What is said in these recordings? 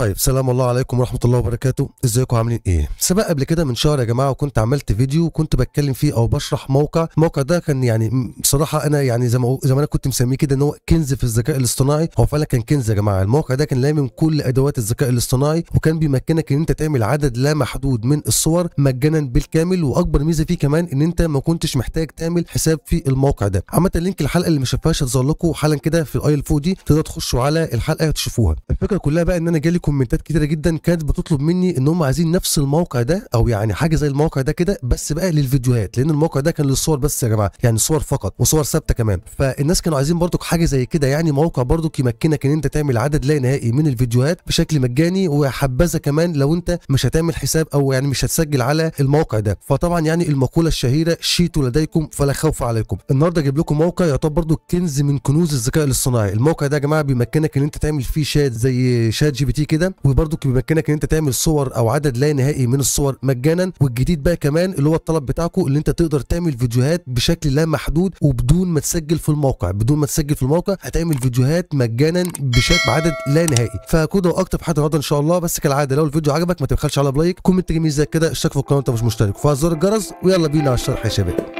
طيب سلام الله عليكم ورحمه الله وبركاته ازيكم عاملين ايه سبق قبل كده من شهر يا جماعه وكنت عملت فيديو وكنت بتكلم فيه او بشرح موقع الموقع ده كان يعني بصراحه انا يعني زي ما زي ما انا كنت مسميه كده ان هو كنز في الذكاء الاصطناعي هو فعلا كان كنز يا جماعه الموقع ده كان لامم كل ادوات الذكاء الاصطناعي وكان بيمكنك ان انت تعمل عدد لا محدود من الصور مجانا بالكامل واكبر ميزه فيه كمان ان انت ما كنتش محتاج تعمل حساب في الموقع ده عامه لينك الحلقه اللي ما شافهاش هتظهر لكم حالا كده في الاي الفوق دي تقدروا تخشوا على الحلقه تشوفوها الفكره كلها بقى ان انا جالي كومنتات كتيره جدا كانت بتطلب مني ان هم عايزين نفس الموقع ده او يعني حاجه زي الموقع ده كده بس بقى للفيديوهات لان الموقع ده كان للصور بس يا جماعه يعني صور فقط وصور ثابته كمان فالناس كانوا عايزين برضك حاجه زي كده يعني موقع برضك يمكنك ان انت تعمل عدد لا نهائي من الفيديوهات بشكل مجاني وحبذا كمان لو انت مش هتعمل حساب او يعني مش هتسجل على الموقع ده فطبعا يعني المقوله الشهيره شيتوا لديكم فلا خوف عليكم النهارده اجيب لكم موقع يعتبر برضو كنز من كنوز الذكاء الاصطناعي الموقع ده يا جماعه بيمكنك ان انت تعمل فيه شات زي شات جي بي تي كده كده وبرده بيمكنك ان انت تعمل صور او عدد لا نهائي من الصور مجانا والجديد بقى كمان اللي هو الطلب بتاعكم اللي انت تقدر تعمل فيديوهات بشكل لا محدود وبدون ما تسجل في الموقع بدون ما تسجل في الموقع هتعمل فيديوهات مجانا بشكل عدد لا نهائي فكده واكتر في حلقه النهارده ان شاء الله بس كالعاده لو الفيديو عجبك ما تبخلش على بلايك كومنت جميل زي كده اشترك في القناه انت مش مشترك فزر الجرس ويلا بينا على الشرح يا شباب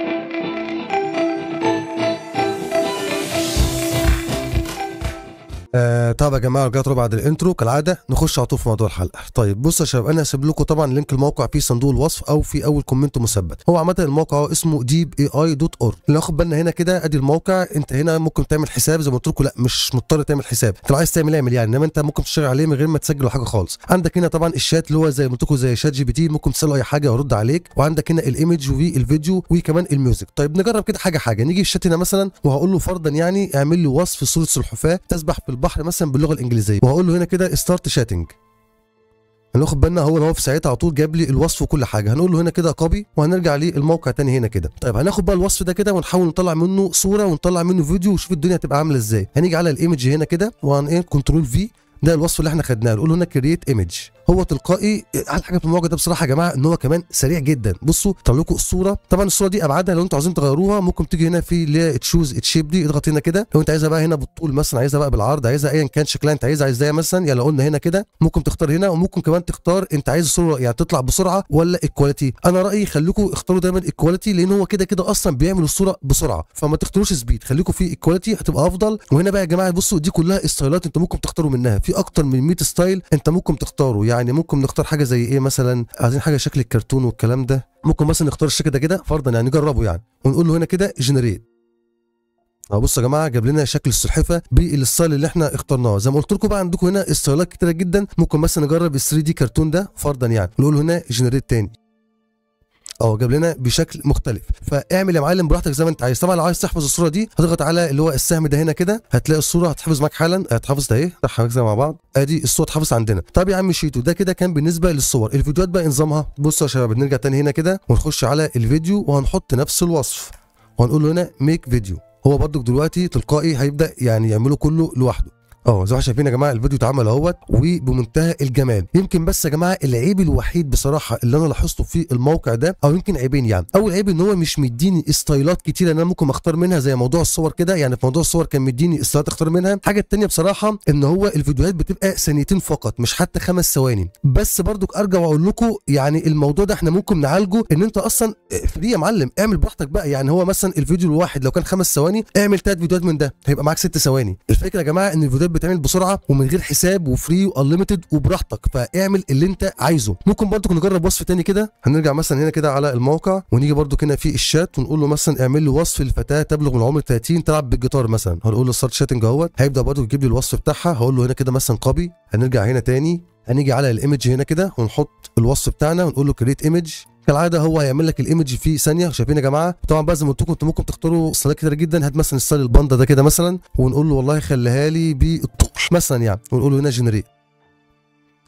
طيب طب يا جماعه رجعتوا بعد الانترو كالعاده نخش على طول في موضوع الحلقه طيب بصوا يا شباب انا هسيب لكم طبعا لينك الموقع في صندوق الوصف او في اول كومنت مثبت هو عامه الموقع هو اسمه ديب اي اي دوت اور لو خد بالنا هنا كده ادي الموقع انت هنا ممكن تعمل حساب زي ما قلت لكم لا مش مضطر تعمل حساب انت لو عايز تعمل اعمل يعني انما انت ممكن تشتغل عليه من غير ما تسجل حاجه خالص عندك هنا طبعا الشات اللي هو زي ما قلت لكم زي شات جي بي تي ممكن تساله اي حاجه ويرد عليك وعندك هنا الايمج وفي الفيديو وكمان الميوزك طيب نجرب كده حاجه حاجه نيجي الشات هنا مثلا وهقول له فرضا يعني اعمل لي وصف صوره سلحفاه تسبح في البحر مثلا احسن باللغه الانجليزيه وهقول له هنا كده ستارت شاتنج هناخد بالنا هو هو في ساعتها على طول جاب لي الوصف وكل حاجه هنقول له هنا كده كوبي وهنرجع للموقع تاني هنا كده طيب هناخد بقى الوصف ده كده ونحاول نطلع منه صوره ونطلع منه فيديو ونشوف الدنيا هتبقى عامله ازاي هنيجي على الايمج هنا كده وهن ايه كنترول في ده الوصف اللي احنا خدناه نقول هنا كرييت ايمج هو تلقائي احلى حاجه في المعجم ده بصراحه يا جماعه ان هو كمان سريع جدا بصوا طلع لكم الصوره طبعا الصوره دي ابعادها لو انتوا عايزين تغيروها ممكن تيجي هنا في اللي هي تشوز تشيب دي اضغط هنا كده لو انت عايزها بقى هنا بالطول مثلا عايزها بقى بالعرض عايزها ايا كان شكلها انت عايزها ازاي مثلا يلا قلنا هنا كده ممكن تختار هنا وممكن كمان تختار انت عايز الصوره يعني تطلع بسرعه ولا الكواليتي انا رايي خليكم اختاروا دايما الكواليتي لان هو كده كده اصلا بيعمل الصوره بسرعه فما تختاروش سبيد خليكم في الكواليتي هتبقى افضل وهنا بقى يا جماعه بصوا دي كلها ستايلات انت ممكن تختاروا منها في اكتر من 100 ستايل انت ممكن تختاره يعني ممكن نختار حاجه زي ايه مثلا عايزين حاجه شكل الكرتون والكلام ده ممكن مثلا نختار الشكل ده كده فرضا يعني نجربه يعني ونقول له هنا كده جنريت اه بصوا يا جماعه جاب لنا شكل السلحفه بالستايل اللي احنا اخترناه زي ما قلت لكم بقى عندكم هنا استايلات كتيره جدا ممكن مثلا نجرب ال 3 دي كرتون ده فرضا يعني نقول هنا جنريت تاني اه جاب لنا بشكل مختلف فاعمل يا معلم براحتك زي ما انت عايز طبعا لو عايز تحفظ الصوره دي هتضغط على اللي هو السهم ده هنا كده هتلاقي الصوره هتحفظ معاك حالا هتحفظ ده ايه صح مع بعض ادي الصوره اتحفظ عندنا طب يا عم شيتو ده كده كان بالنسبه للصور الفيديوهات بقى نظامها بصوا يا شباب نرجع تاني هنا كده ونخش على الفيديو وهنحط نفس الوصف وهنقول له هنا ميك فيديو هو برضك دلوقتي تلقائي هيبدا يعني يعمله كله لوحده اه زي ما احنا شايفين يا جماعه الفيديو اتعمل اهوت وبمنتهى الجمال يمكن بس يا جماعه العيب الوحيد بصراحه اللي انا لاحظته في الموقع ده او يمكن عيبين يعني اول عيب ان هو مش مديني ستايلات كتير يعني انا ممكن اختار منها زي موضوع الصور كده يعني في موضوع الصور كان مديني ستايلات اختار منها الحاجه الثانيه بصراحه ان هو الفيديوهات بتبقى ثانيتين فقط مش حتى خمس ثواني بس برضك ارجع واقول لكم يعني الموضوع ده احنا ممكن نعالجه ان انت اصلا فري آه، يا معلم اعمل براحتك بقى يعني هو مثلا الفيديو الواحد لو كان خمس ثواني اعمل ثلاث فيديوهات من ده هيبقى معاك ست ثواني الفكره يا جماعه ان الفيديوهات اللايف بتعمل بسرعه ومن غير حساب وفري وانليمتد وبراحتك فاعمل اللي انت عايزه ممكن برضو نجرب وصف تاني كده هنرجع مثلا هنا كده على الموقع ونيجي برضو هنا في الشات ونقول له مثلا اعمل لي وصف لفتاه تبلغ من عمر 30 تلعب بالجيتار مثلا هنقول له ستارت شاتنج اهوت هيبدا برضو يجيب لي الوصف بتاعها هقول له هنا كده مثلا كوبي هنرجع هنا تاني هنيجي على الايمج هنا كده ونحط الوصف بتاعنا ونقول له كريت ايمج كالعاده هو هيعمل لك الايمج في ثانيه شايفين يا جماعه طبعا بقى زي ما قلت لكم انتوا ممكن تختاروا ستايلات كتير جدا هات مثلا ستايل الباندا ده كده مثلا ونقول له والله خليها لي بالطوح مثلا يعني ونقول له هنا جنريت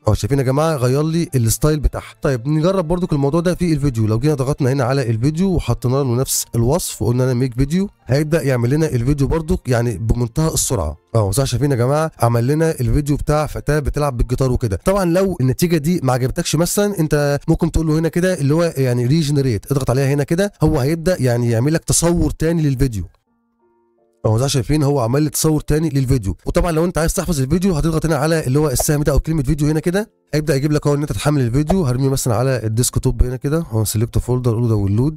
اهو شايفين يا جماعه غير لي الستايل بتاعها طيب نجرب برضو الموضوع ده في الفيديو لو جينا ضغطنا هنا على الفيديو وحطينا له نفس الوصف وقلنا انا ميك فيديو هيبدا يعمل لنا الفيديو برضو يعني بمنتهى السرعه اهو صح شايفين يا جماعه عمل لنا الفيديو بتاع فتاه بتلعب بالجيتار وكده طبعا لو النتيجه دي ما عجبتكش مثلا انت ممكن تقول له هنا كده اللي هو يعني ريجنريت اضغط عليها هنا كده هو هيبدا يعني يعمل لك تصور تاني للفيديو هو زي شايفين هو عمال يتصور تاني للفيديو وطبعا لو انت عايز تحفظ الفيديو هتضغط هنا على اللي هو السهم ده او كلمه فيديو هنا كده هيبدا يجيب لك اهو ان انت تحمل الفيديو هرميه مثلا على الديسك توب هنا كده هو سيلكت فولدر اقول له داونلود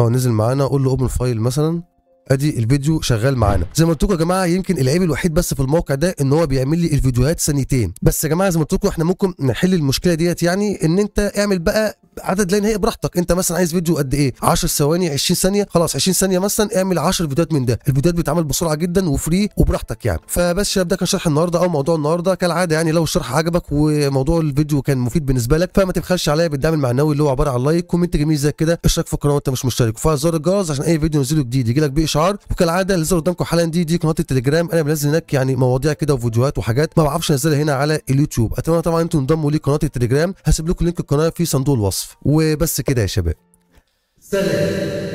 اه نزل معانا اقول له اوبن فايل مثلا ادي الفيديو شغال معانا زي ما قلت لكم يا جماعه يمكن العيب الوحيد بس في الموقع ده ان هو بيعمل لي الفيديوهات ثانيتين بس يا جماعه زي ما قلت لكم احنا ممكن نحل المشكله ديت يعني ان انت اعمل بقى عدد لا نهائي براحتك انت مثلا عايز فيديو قد ايه 10 ثواني 20 ثانيه خلاص 20 ثانيه مثلا اعمل 10 فيديوهات من ده الفيديوهات بتتعمل بسرعه جدا وفري وبراحتك يعني فبس شباب ده كان شرح النهارده او موضوع النهارده كالعاده يعني لو الشرح عجبك وموضوع الفيديو كان مفيد بالنسبه لك فما تبخلش عليا بالدعم المعنوي اللي هو عباره عن لايك كومنت جميل زي كده اشترك في القناه وانت مش مشترك وفعل زر الجرس عشان اي فيديو نزله جديد يجي لك بيه اشعار وكالعاده اللي قدامكم حاليا دي دي قناه التليجرام انا بنزل هناك يعني مواضيع كده وفيديوهات وحاجات ما بعرفش انزلها هنا على اليوتيوب اتمنى طبعا انتم تنضموا لقناه التليجرام هسيب لكم لينك القناه في صندوق الوصف وبس كده يا شباب سلام